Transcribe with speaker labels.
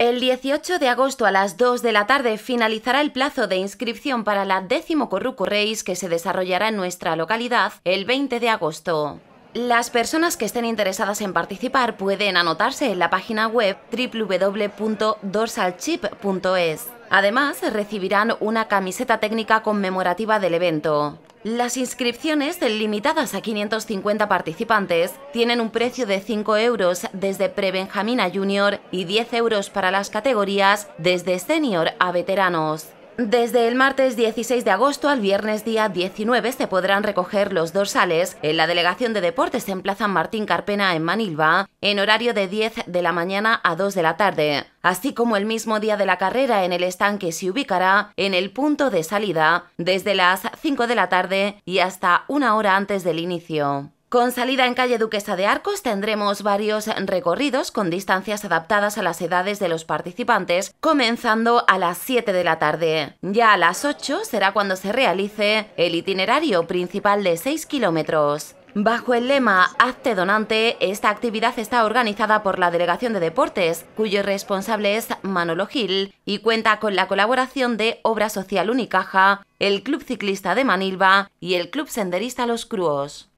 Speaker 1: El 18 de agosto a las 2 de la tarde finalizará el plazo de inscripción para la décimo Corruco Race que se desarrollará en nuestra localidad el 20 de agosto. Las personas que estén interesadas en participar pueden anotarse en la página web www.dorsalchip.es. Además, recibirán una camiseta técnica conmemorativa del evento. Las inscripciones, limitadas a 550 participantes, tienen un precio de 5 euros desde prebenjamina junior y 10 euros para las categorías desde senior a veteranos. Desde el martes 16 de agosto al viernes día 19 se podrán recoger los dorsales en la Delegación de Deportes en Plaza Martín Carpena en Manilva, en horario de 10 de la mañana a 2 de la tarde, así como el mismo día de la carrera en el estanque se ubicará en el punto de salida desde las 5 de la tarde y hasta una hora antes del inicio. Con salida en calle Duquesa de Arcos tendremos varios recorridos con distancias adaptadas a las edades de los participantes, comenzando a las 7 de la tarde. Ya a las 8 será cuando se realice el itinerario principal de 6 kilómetros. Bajo el lema Hazte Donante, esta actividad está organizada por la Delegación de Deportes, cuyo responsable es Manolo Gil, y cuenta con la colaboración de Obra Social Unicaja, el Club Ciclista de Manilva y el Club Senderista Los Cruos.